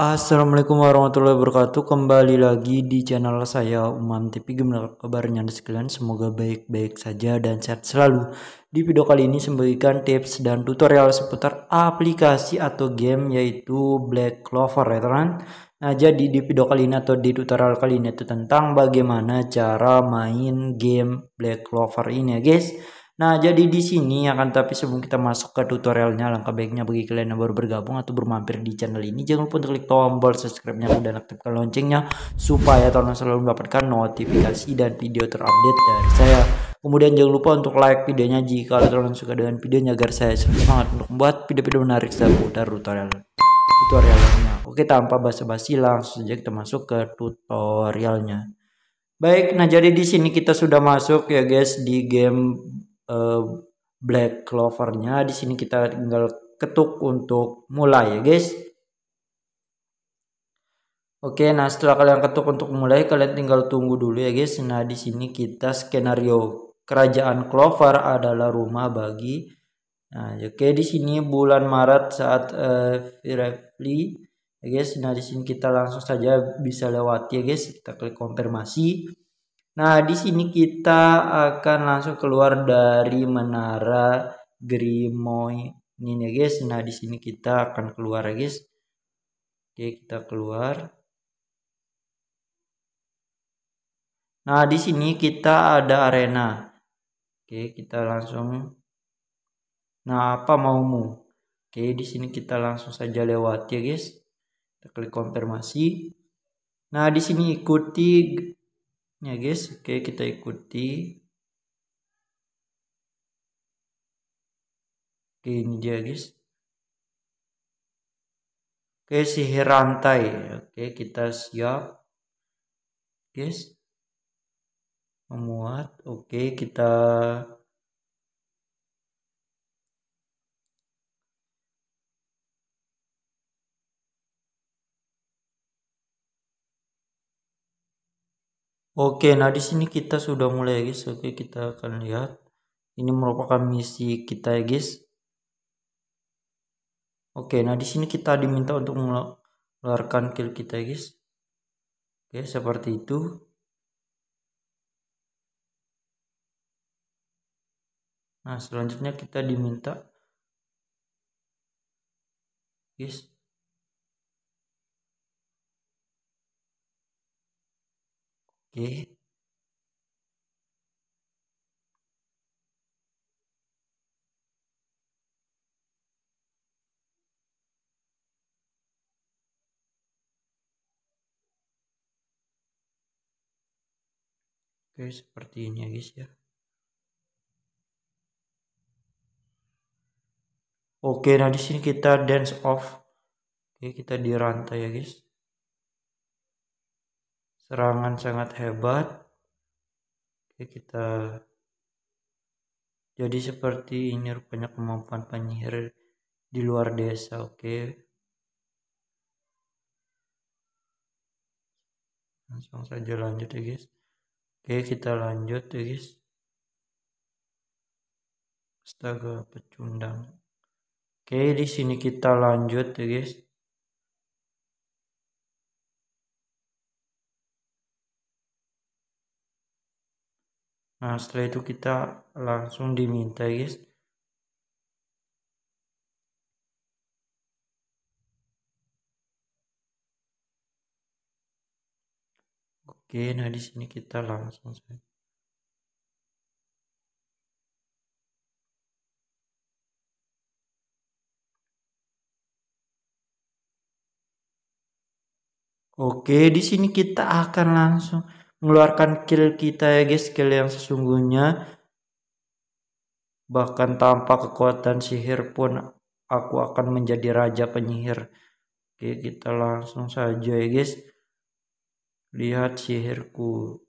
Ah, Assalamualaikum warahmatullahi wabarakatuh Kembali lagi di channel saya Umam TV Gimana kabarnya anda sekalian Semoga baik-baik saja dan sehat selalu Di video kali ini saya memberikan tips dan tutorial seputar aplikasi atau game yaitu Black Clover ya teman Nah jadi di video kali ini atau di tutorial kali ini itu tentang bagaimana cara main game Black Clover ini ya guys Nah, jadi di sini akan ya tapi sebelum kita masuk ke tutorialnya, langkah baiknya bagi kalian yang baru bergabung atau bermampir di channel ini, jangan lupa untuk klik tombol subscribe-nya dan aktifkan loncengnya supaya kalian selalu mendapatkan notifikasi dan video terupdate dari saya. Kemudian jangan lupa untuk like videonya jika kalian suka dengan videonya agar saya semangat untuk membuat video-video menarik seputar tutorial tutorialnya. Oke, tanpa basa-basi langsung saja kita masuk ke tutorialnya. Baik, nah jadi di sini kita sudah masuk ya guys di game uh, black clovernya di sini kita tinggal ketuk untuk mulai ya guys oke nah setelah kalian ketuk untuk mulai kalian tinggal tunggu dulu ya guys nah di sini kita skenario kerajaan clover adalah rumah bagi nah ya, oke okay, di sini bulan Maret saat uh, ya guys nah di sini kita langsung saja bisa lewati ya guys kita klik konfirmasi Nah, di sini kita akan langsung keluar dari menara Grimoy ini ya guys. Nah, di sini kita akan keluar ya guys. Oke, kita keluar. Nah, di sini kita ada arena. Oke, kita langsung Nah, apa maumu? Oke, di sini kita langsung saja lewati ya guys. Kita klik konfirmasi. Nah, di sini ikuti ya guys oke kita ikuti oke ini dia guys oke sihir rantai oke kita siap guys memuat oke kita Oke, nah di sini kita sudah mulai ya guys. Oke, kita akan lihat. Ini merupakan misi kita ya guys. Oke, nah di sini kita diminta untuk mengeluarkan kill kita ya guys. Oke, seperti itu. Nah, selanjutnya kita diminta guys Oke. Oke, seperti ini ya guys ya. Oke, nah di sini kita dance off. Oke, kita di rantai ya guys serangan sangat hebat Oke, kita jadi seperti ini rupanya kemampuan penyihir di luar desa oke langsung saja lanjut ya guys oke kita lanjut ya guys astaga pecundang oke di sini kita lanjut ya guys Nah, setelah itu kita langsung diminta, guys. Oke, nah di sini kita langsung saja. Oke, di sini kita akan langsung mengeluarkan kill kita ya guys kill yang sesungguhnya bahkan tanpa kekuatan sihir pun aku akan menjadi raja penyihir oke kita langsung saja ya guys lihat sihirku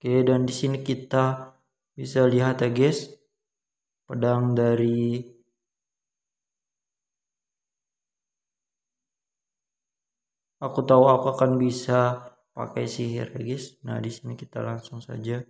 oke dan di sini kita bisa lihat ya guys pedang dari aku tahu aku akan bisa pakai sihir ya guys nah di sini kita langsung saja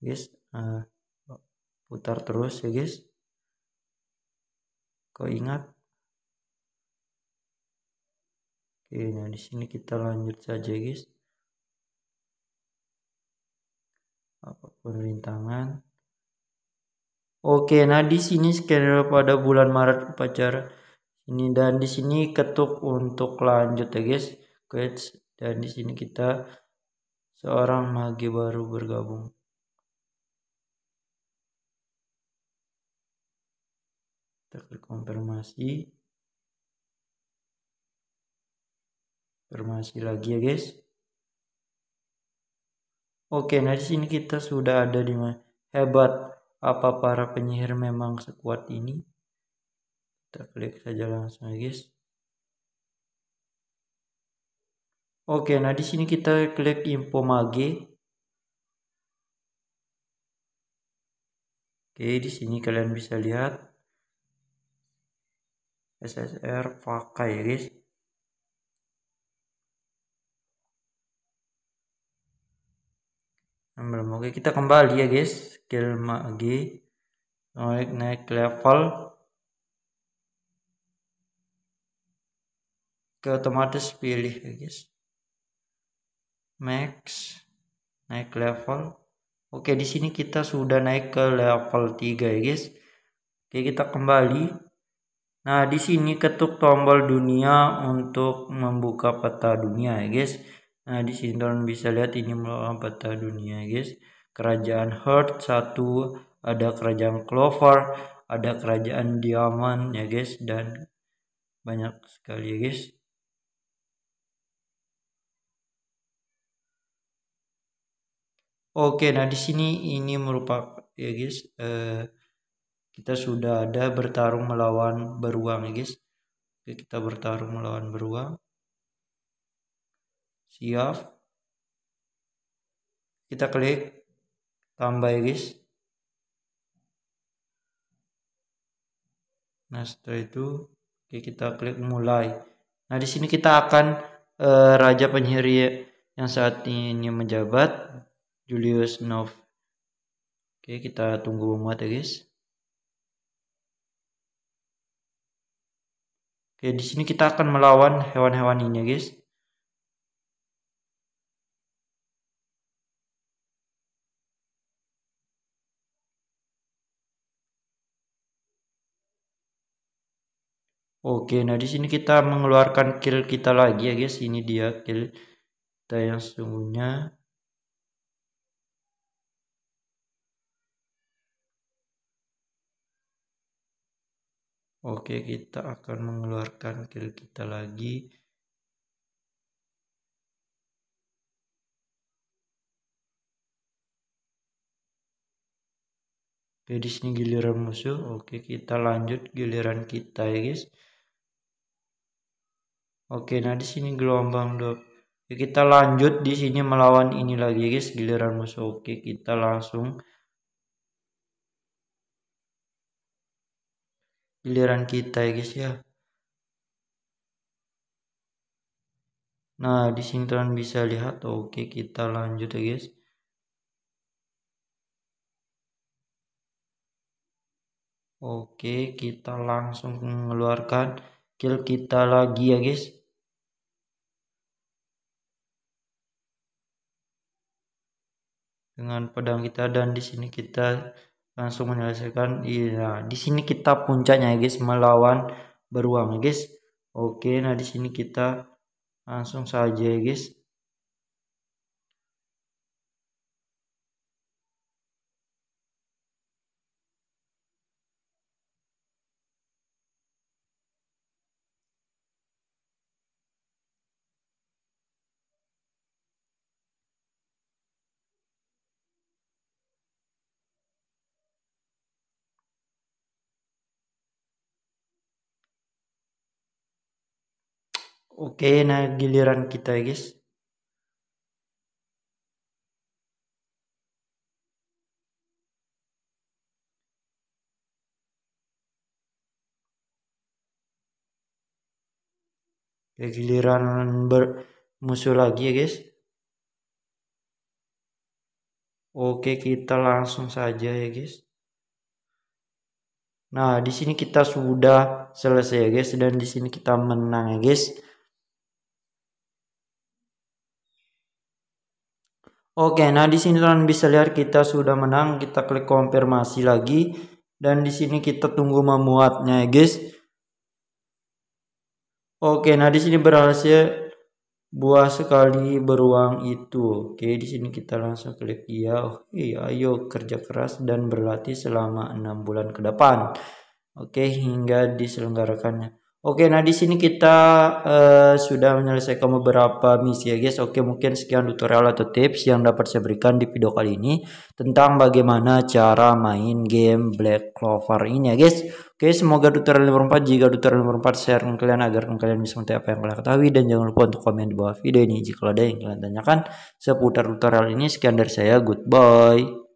guys uh, putar terus ya guys kau ingat oke nah di sini kita lanjut saja guys apapun rintangan Oke, nah di sini skenario pada bulan Maret upacara ini dan di sini ketuk untuk lanjut ya guys guys dan di sini kita seorang magi baru bergabung kita klik konfirmasi konfirmasi lagi ya guys oke nah di sini kita sudah ada di mana hebat apa para penyihir memang sekuat ini kita klik saja langsung ya guys oke nah di sini kita klik info mage oke di sini kalian bisa lihat SSR pakai ya guys Oke, kita kembali ya guys. Skill mage. Naik, naik level. ke otomatis pilih ya guys max naik level oke di sini kita sudah naik ke level 3 ya guys oke kita kembali nah di sini ketuk tombol dunia untuk membuka peta dunia ya guys nah di sini kalian bisa lihat ini merupakan peta dunia ya guys kerajaan Heart satu ada kerajaan Clover ada kerajaan Diamond ya guys dan banyak sekali ya guys Oke, nah di sini ini merupakan ya guys, eh, kita sudah ada bertarung melawan beruang ya guys. Oke, kita bertarung melawan beruang. Siap. Kita klik tambah ya guys. Nah, setelah itu oke, kita klik mulai. Nah, di sini kita akan eh, raja penyihir yang saat ini menjabat Julius Nov. Oke, kita tunggu memuat ya, guys. Oke, di sini kita akan melawan hewan-hewan ini, ya, guys. Oke, nah di sini kita mengeluarkan kill kita lagi ya guys. Ini dia kill kita yang sesungguhnya. Oke, kita akan mengeluarkan kill kita lagi. Oke, di sini giliran musuh. Oke, kita lanjut giliran kita ya, guys. Oke, nah di sini gelombang dok. Oke, kita lanjut di sini melawan ini lagi, guys. Giliran musuh. Oke, kita langsung giliran kita ya guys ya nah di sini teman bisa lihat oke kita lanjut ya guys oke kita langsung mengeluarkan kill kita lagi ya guys dengan pedang kita dan di sini kita langsung menyelesaikan iya nah, di sini kita puncaknya ya guys melawan beruang ya guys oke nah di sini kita langsung saja ya guys Oke, nah giliran kita ya guys. Oke, giliran bermusuh lagi ya guys. Oke, kita langsung saja ya guys. Nah, di sini kita sudah selesai ya guys dan di sini kita menang ya guys. Oke, nah di sini teman bisa lihat kita sudah menang, kita klik konfirmasi lagi dan di sini kita tunggu memuatnya ya, guys. Oke, nah di sini berhasil buah sekali beruang itu. Oke, di sini kita langsung klik iya. Oke, ayo kerja keras dan berlatih selama enam bulan ke depan. Oke, hingga diselenggarakannya Oke, nah di sini kita uh, sudah menyelesaikan beberapa misi ya guys. Oke, mungkin sekian tutorial atau tips yang dapat saya berikan di video kali ini tentang bagaimana cara main game Black Clover ini ya guys. Oke, semoga tutorial nomor 4. Jika tutorial nomor 4 share ke kalian agar kalian bisa mengetahui apa yang kalian ketahui dan jangan lupa untuk komen di bawah video ini jika ada yang kalian tanyakan seputar tutorial ini. Sekian dari saya, goodbye.